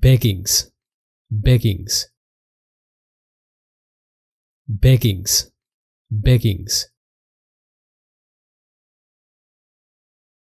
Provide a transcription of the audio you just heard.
beggings, beggings, beggings, beggings.